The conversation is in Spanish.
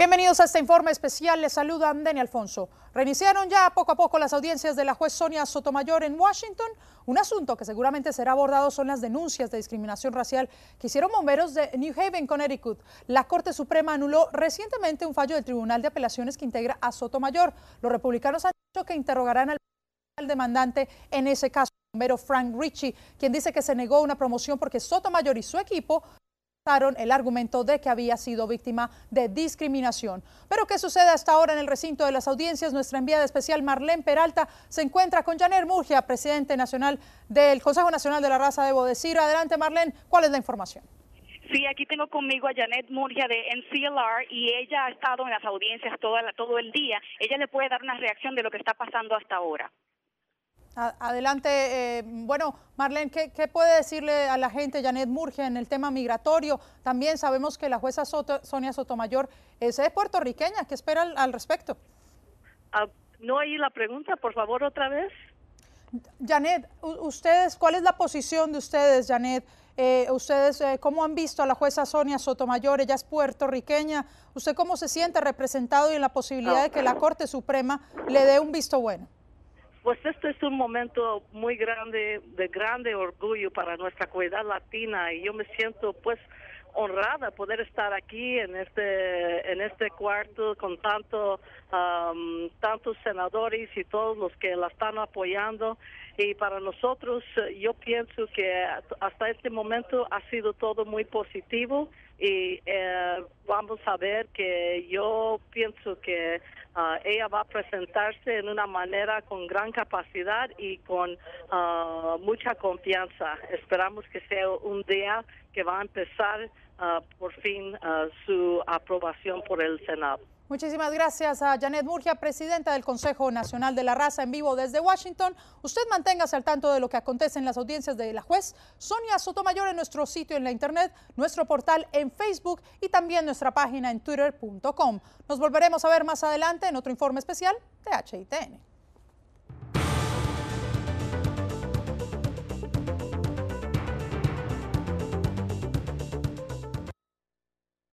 Bienvenidos a este informe especial. Les saluda Dani Alfonso. Reiniciaron ya poco a poco las audiencias de la juez Sonia Sotomayor en Washington. Un asunto que seguramente será abordado son las denuncias de discriminación racial que hicieron bomberos de New Haven, Connecticut. La Corte Suprema anuló recientemente un fallo del Tribunal de Apelaciones que integra a Sotomayor. Los republicanos han dicho que interrogarán al demandante en ese caso, el bombero Frank Ritchie, quien dice que se negó una promoción porque Sotomayor y su equipo el argumento de que había sido víctima de discriminación. Pero ¿qué sucede hasta ahora en el recinto de las audiencias? Nuestra enviada especial Marlene Peralta se encuentra con Janet Murgia, presidente nacional del Consejo Nacional de la Raza, de decir. Adelante Marlene, ¿cuál es la información? Sí, aquí tengo conmigo a Janet Murgia de NCLR y ella ha estado en las audiencias todo el día. Ella le puede dar una reacción de lo que está pasando hasta ahora. Adelante, eh, bueno, Marlene, ¿qué, puede decirle a la gente Janet Murge, en el tema migratorio? También sabemos que la jueza Sonia Sotomayor es, puertorriqueña, ¿qué espera al, respecto? Ah, no hay la pregunta, por favor, otra vez. Janet, ustedes, ¿cuál es la posición de ustedes, Janet? Eh, ustedes, eh, ¿cómo han visto a la jueza Sonia Sotomayor? Ella es puertorriqueña. ¿Usted cómo se siente representado y en la posibilidad de que la Corte Suprema le dé un visto bueno? Pues este es un momento muy grande, de grande orgullo para nuestra comunidad latina y yo me siento pues honrada poder estar aquí en este en este cuarto con tanto tantos senadores y todos los que la están apoyando y para nosotros yo pienso que hasta este momento ha sido todo muy positivo y eh, vamos a ver que yo pienso que ah, ella va a presentarse en una manera con gran capacidad y con ah, mucha confianza. Esperamos que sea un día que va a empezar Ah, por fin ah, su aprobación por el Senado. Muchísimas gracias a Janet Murgia, presidenta del Consejo Nacional de la Raza, en vivo desde Washington. Usted manténgase al tanto de lo que acontece en las audiencias de la juez Sonia Sotomayor en nuestro sitio en la internet, nuestro portal en Facebook y también nuestra página en twitter.com. Nos volveremos a ver más adelante en otro informe especial de HITN.